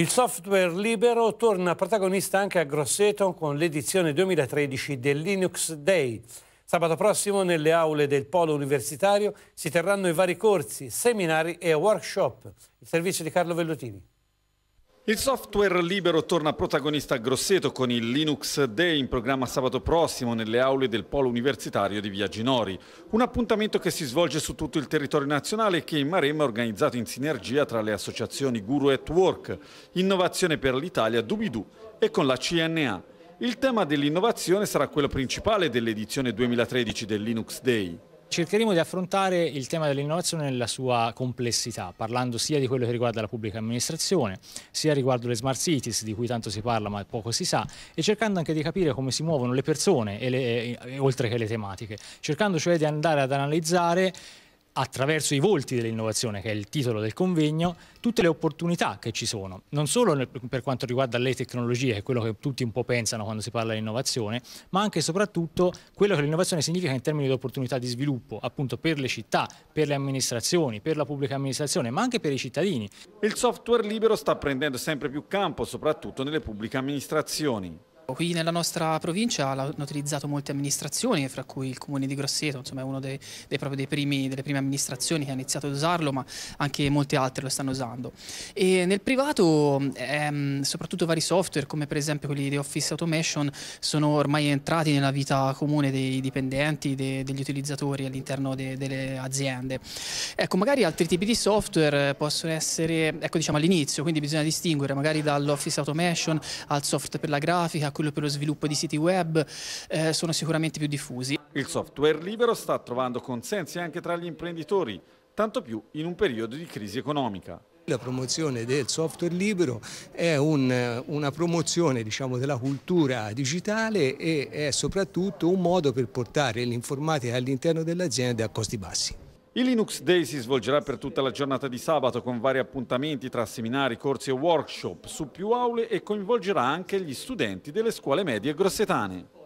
Il software libero torna protagonista anche a Grosseto con l'edizione 2013 del Linux Day. Sabato prossimo nelle aule del Polo Universitario si terranno i vari corsi, seminari e workshop. Il servizio di Carlo Vellutini. Il software libero torna protagonista a Grosseto con il Linux Day in programma sabato prossimo nelle aule del Polo Universitario di Via Ginori. Un appuntamento che si svolge su tutto il territorio nazionale e che in Maremma è organizzato in sinergia tra le associazioni Guru at Work, Innovazione per l'Italia, Dubidù e con la CNA. Il tema dell'innovazione sarà quello principale dell'edizione 2013 del Linux Day. Cercheremo di affrontare il tema dell'innovazione nella sua complessità, parlando sia di quello che riguarda la pubblica amministrazione, sia riguardo le smart cities, di cui tanto si parla ma poco si sa, e cercando anche di capire come si muovono le persone, e le, e, oltre che le tematiche, cercando cioè di andare ad analizzare attraverso i volti dell'innovazione, che è il titolo del convegno, tutte le opportunità che ci sono, non solo per quanto riguarda le tecnologie, che è quello che tutti un po' pensano quando si parla di innovazione, ma anche e soprattutto quello che l'innovazione significa in termini di opportunità di sviluppo, appunto per le città, per le amministrazioni, per la pubblica amministrazione, ma anche per i cittadini. Il software libero sta prendendo sempre più campo, soprattutto nelle pubbliche amministrazioni. Qui nella nostra provincia l'hanno utilizzato molte amministrazioni, fra cui il comune di Grosseto, insomma è una dei, dei primi, delle prime amministrazioni che ha iniziato ad usarlo, ma anche molte altre lo stanno usando. E nel privato, ehm, soprattutto vari software, come per esempio quelli di Office Automation, sono ormai entrati nella vita comune dei dipendenti, de, degli utilizzatori all'interno de, delle aziende. Ecco, magari altri tipi di software possono essere, ecco diciamo all'inizio, quindi bisogna distinguere magari dall'Office Automation al software per la grafica, quello per lo sviluppo di siti web eh, sono sicuramente più diffusi. Il software libero sta trovando consensi anche tra gli imprenditori, tanto più in un periodo di crisi economica. La promozione del software libero è un, una promozione diciamo, della cultura digitale e è soprattutto un modo per portare l'informatica all'interno dell'azienda a costi bassi. Il Linux Day si svolgerà per tutta la giornata di sabato con vari appuntamenti tra seminari, corsi e workshop su più aule e coinvolgerà anche gli studenti delle scuole medie grossetane.